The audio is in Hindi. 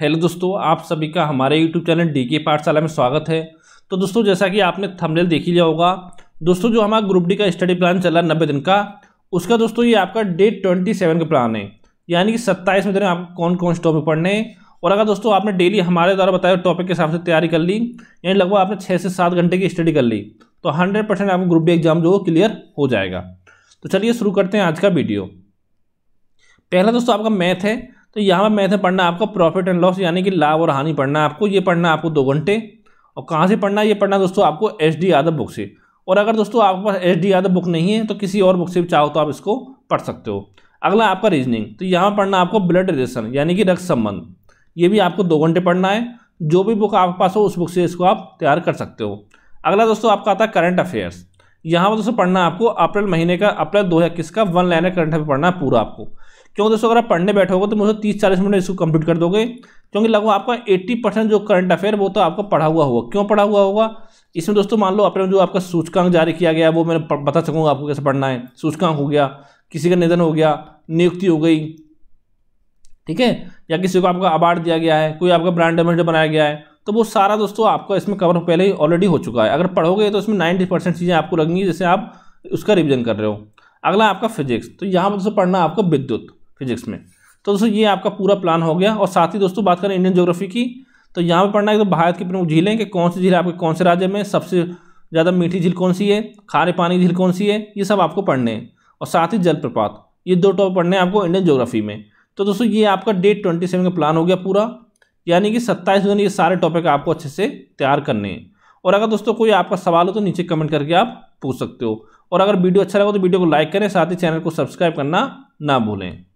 हेलो दोस्तों आप सभी का हमारे यूट्यूब चैनल डी के पाठशाला में स्वागत है तो दोस्तों जैसा कि आपने थंबनेल देख ही लिया होगा दोस्तों जो हमारा ग्रुप डी का स्टडी प्लान चला नब्बे दिन का उसका दोस्तों ये आपका डेट ट्वेंटी सेवन का प्लान है यानी कि सत्ताईस में दिन आप कौन कौन से टॉपिक पढ़ने हैं और अगर दोस्तों आपने डेली हमारे द्वारा बताया टॉपिक के हिसाब से तैयारी कर ली यानी लगभग आपने छः से सात घंटे की स्टडी कर ली तो हंड्रेड परसेंट आपको ग्रुप डी एग्जाम जो क्लियर हो जाएगा तो चलिए शुरू करते हैं आज का वीडियो पहला दोस्तों आपका मैथ है तो यहाँ पर मैथ पढ़ना आपका प्रॉफिट एंड लॉस यानी कि लाभ और हानि पढ़ना आपको ये पढ़ना आपको दो घंटे और कहाँ से पढ़ना ये पढ़ना दोस्तों आपको एच डी यादव बुक से और अगर दोस्तों आपके पास एच डी यादव बुक नहीं है तो किसी और बुक से भी चाहो तो आप इसको पढ़ सकते हो अगला आपका रीजनिंग तो यहाँ पढ़ना आपको ब्लड रिलेशन यानी कि रक्त संबंध ये भी आपको दो घंटे पढ़ना है जो भी बुक आपके पास हो उस बुक से इसको आप तैयार कर सकते हो अगला दोस्तों आपका आता है करंट अफेयर्स यहाँ पर दोस्तों पढ़ना आपको अप्रैल महीने का अप्रैल दो का वन लाइनर करंट अफेयर पढ़ना है पूरा आपको क्योंकि दोस्तों अगर आप पढ़ने बैठोगे तो मुझे तीस चालीस मिनट इसको कंप्लीट कर दोगे क्योंकि लगभग आपका एट्टी परसेंट जो करंट अफेयर वो तो आपका पढ़ा हुआ होगा क्यों पढ़ा हुआ होगा इसमें दोस्तों मान लो अपने जो आपका सूचकांक जारी किया गया वो मैं बता सकूंगा आपको कैसे पढ़ना है सूचकांक हो गया किसी का निधन हो गया नियुक्ति हो गई ठीक है या किसी को आपका अवार्ड दिया गया है कोई आपका ब्रांड एम्बेसडर बनाया गया है तो वो सारा दोस्तों आपका इसमें कवर पहले ही ऑलरेडी हो चुका है अगर पढ़ोगे तो इसमें नाइन्टी परसेंट चीज़ें आपको लगेंगी जैसे आप उसका रिविजन कर रहे हो अगला आपका फिजिक्स तो यहाँ पर दोस्तों पढ़ना आपका विद्युत फिजिक्स में तो दोस्तों ये आपका पूरा प्लान हो गया और साथ ही दोस्तों बात करें इंडियन जोग्राफी की तो यहाँ पर पढ़ना है तो भारत की प्रमुख झीलें कि कौन सी झील आपके कौन से राज्य में सबसे ज़्यादा मीठी झील कौन सी है खारे पानी की झील कौन सी है ये सब आपको पढ़ने हैं और साथ ही जलप्रपात ये दो टॉप पढ़ने हैं आपको इंडियन जोग्राफी में तो दोस्तों ये आपका डेट ट्वेंटी सेवन का प्लान हो गया पूरा यानी कि सत्ताईस जून ये सारे टॉपिक आपको अच्छे से तैयार करने हैं और अगर दोस्तों कोई आपका सवाल हो तो नीचे कमेंट करके आप पूछ सकते हो और अगर वीडियो अच्छा लगा तो वीडियो को लाइक करें साथ ही चैनल को सब्सक्राइब करना ना भूलें